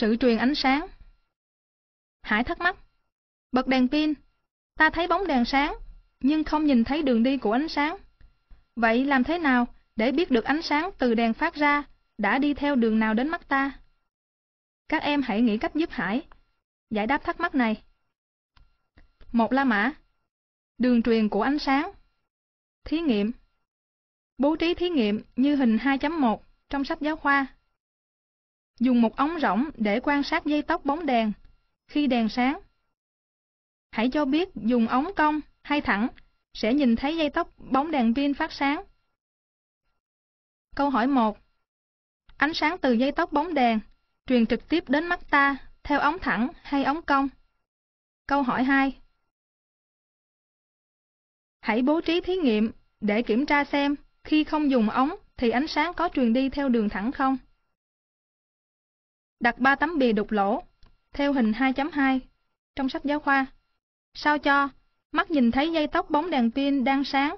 sự truyền ánh sáng. Hải thắc mắc. Bật đèn pin, ta thấy bóng đèn sáng, nhưng không nhìn thấy đường đi của ánh sáng. Vậy làm thế nào để biết được ánh sáng từ đèn phát ra đã đi theo đường nào đến mắt ta? Các em hãy nghĩ cách giúp Hải giải đáp thắc mắc này. Một La Mã Đường truyền của ánh sáng Thí nghiệm Bố trí thí nghiệm như hình 2.1 trong sách giáo khoa Dùng một ống rỗng để quan sát dây tóc bóng đèn. Khi đèn sáng, hãy cho biết dùng ống cong hay thẳng sẽ nhìn thấy dây tóc bóng đèn pin phát sáng. Câu hỏi 1. Ánh sáng từ dây tóc bóng đèn truyền trực tiếp đến mắt ta theo ống thẳng hay ống cong? Câu hỏi 2. Hãy bố trí thí nghiệm để kiểm tra xem khi không dùng ống thì ánh sáng có truyền đi theo đường thẳng không? đặt ba tấm bìa đục lỗ, theo hình 2.2, trong sách giáo khoa. Sao cho, mắt nhìn thấy dây tóc bóng đèn pin đang sáng,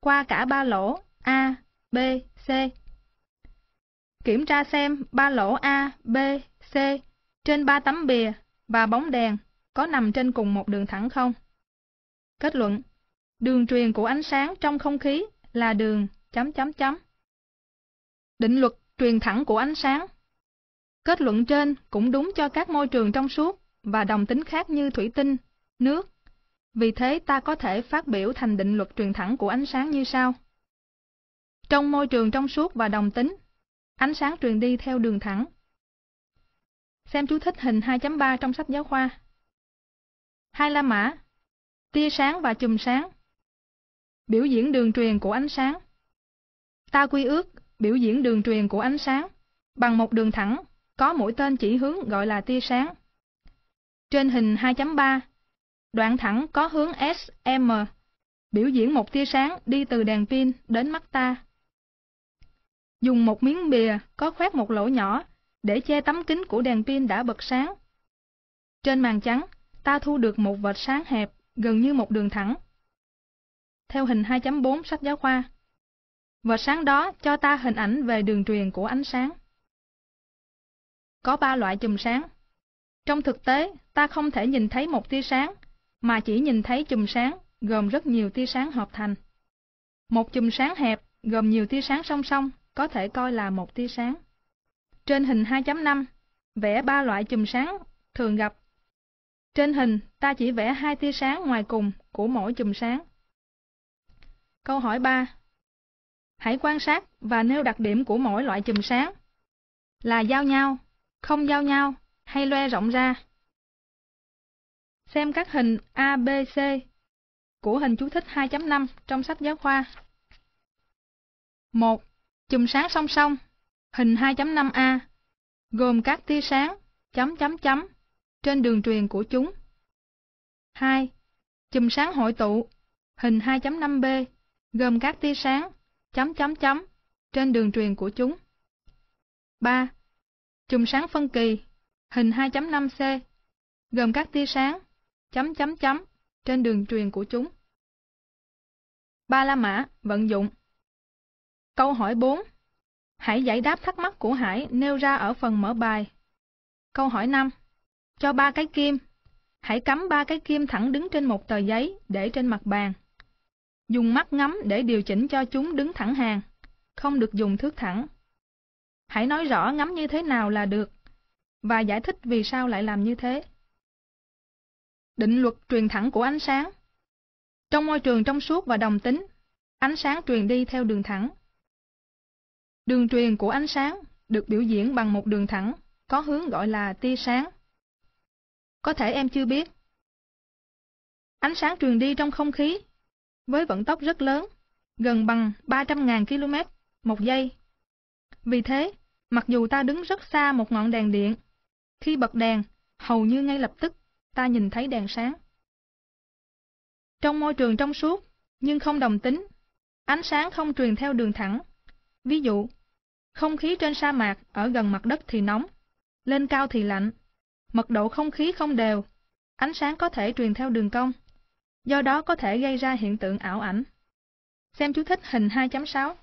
qua cả ba lỗ A, B, C. Kiểm tra xem ba lỗ A, B, C trên ba tấm bìa và bóng đèn có nằm trên cùng một đường thẳng không? Kết luận, đường truyền của ánh sáng trong không khí là đường chấm chấm chấm. Định luật truyền thẳng của ánh sáng Kết luận trên cũng đúng cho các môi trường trong suốt và đồng tính khác như thủy tinh, nước. Vì thế ta có thể phát biểu thành định luật truyền thẳng của ánh sáng như sau. Trong môi trường trong suốt và đồng tính, ánh sáng truyền đi theo đường thẳng. Xem chú thích hình 2.3 trong sách giáo khoa. Hai la mã, tia sáng và chùm sáng. Biểu diễn đường truyền của ánh sáng. Ta quy ước biểu diễn đường truyền của ánh sáng bằng một đường thẳng có mũi tên chỉ hướng gọi là tia sáng. Trên hình 2.3, đoạn thẳng có hướng S-M biểu diễn một tia sáng đi từ đèn pin đến mắt ta. Dùng một miếng bìa có khoét một lỗ nhỏ để che tấm kính của đèn pin đã bật sáng. Trên màn trắng, ta thu được một vệt sáng hẹp, gần như một đường thẳng. Theo hình 2.4 sách giáo khoa. Vệt sáng đó cho ta hình ảnh về đường truyền của ánh sáng có ba loại chùm sáng. Trong thực tế, ta không thể nhìn thấy một tia sáng, mà chỉ nhìn thấy chùm sáng gồm rất nhiều tia sáng hợp thành. Một chùm sáng hẹp gồm nhiều tia sáng song song có thể coi là một tia sáng. Trên hình 2.5, vẽ ba loại chùm sáng thường gặp. Trên hình, ta chỉ vẽ hai tia sáng ngoài cùng của mỗi chùm sáng. Câu hỏi 3. Hãy quan sát và nêu đặc điểm của mỗi loại chùm sáng. Là giao nhau, không giao nhau hay loe rộng ra. Xem các hình A, B, C của hình chú thích 2.5 trong sách giáo khoa. 1. Chùm sáng song song, hình 2.5A, gồm các tia sáng, chấm chấm chấm, trên đường truyền của chúng. 2. Chùm sáng hội tụ, hình 2.5B, gồm các tia sáng, chấm chấm chấm, trên đường truyền của chúng. 3. Chùm sáng phân kỳ, hình 2.5C, gồm các tia sáng, chấm chấm chấm, trên đường truyền của chúng. Ba La Mã, vận dụng Câu hỏi 4 Hãy giải đáp thắc mắc của Hải nêu ra ở phần mở bài. Câu hỏi 5 Cho ba cái kim. Hãy cắm ba cái kim thẳng đứng trên một tờ giấy để trên mặt bàn. Dùng mắt ngắm để điều chỉnh cho chúng đứng thẳng hàng, không được dùng thước thẳng. Hãy nói rõ ngắm như thế nào là được, và giải thích vì sao lại làm như thế. Định luật truyền thẳng của ánh sáng Trong môi trường trong suốt và đồng tính, ánh sáng truyền đi theo đường thẳng. Đường truyền của ánh sáng được biểu diễn bằng một đường thẳng, có hướng gọi là tia sáng. Có thể em chưa biết. Ánh sáng truyền đi trong không khí, với vận tốc rất lớn, gần bằng 300.000 km một giây vì thế, mặc dù ta đứng rất xa một ngọn đèn điện, khi bật đèn, hầu như ngay lập tức, ta nhìn thấy đèn sáng. Trong môi trường trong suốt, nhưng không đồng tính, ánh sáng không truyền theo đường thẳng. Ví dụ, không khí trên sa mạc ở gần mặt đất thì nóng, lên cao thì lạnh, mật độ không khí không đều, ánh sáng có thể truyền theo đường cong, do đó có thể gây ra hiện tượng ảo ảnh. Xem chú thích hình 2.6